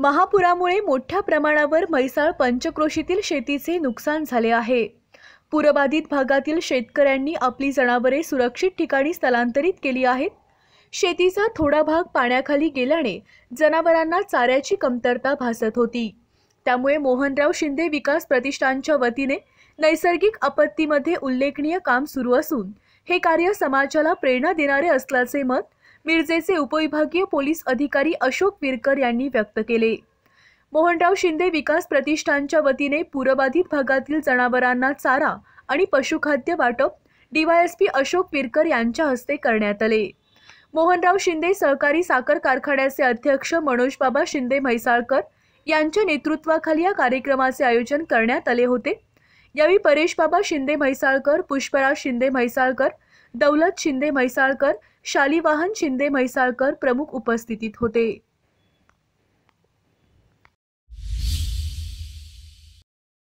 महापुरामुळे मोठ्या प्रमाणावर म्हैसाळ पंचक्रोशीतील शेतीचे नुकसान झाले आहे पूरबाधित भागातील शेतकऱ्यांनी आपली जनावरे सुरक्षित ठिकाणी स्थलांतरित केली आहेत शेतीचा थोडा भाग पाण्याखाली गेल्याने जनावरांना चाऱ्याची कमतरता भासत होती त्यामुळे मोहनराव शिंदे विकास प्रतिष्ठानच्या वतीने नैसर्गिक आपत्तीमध्ये उल्लेखनीय काम सुरू असून हे कार्य समाजाला प्रेरणा देणारे असल्याचे मत मिरजेचे उपविभागीय पोलीस अधिकारी अशोक विरकर यांनी व्यक्त केले मोहनराव शिंदे विकास प्रतिष्ठानच्या वतीने पूरबाधित भागातील जनावरांना चारा आणि पशुखाद्य वाटप डीवायएसपी अशोक विरकर यांच्या हस्ते करण्यात आले मोहनराव शिंदे सहकारी साखर कारखान्याचे अध्यक्ष मनोजबाबा शिंदे म्हैसाळकर यांच्या नेतृत्वाखाली या कार्यक्रमाचे आयोजन करण्यात आले होते यावेळी परेशबाबा शिंदे म्हैसाळकर पुष्पराज शिंदे म्हैसाळकर दौलत शिंदे म्हैसाळकर शालिवाहन शिंदे म्हैसाळकर प्रमुख उपस्थितीत होते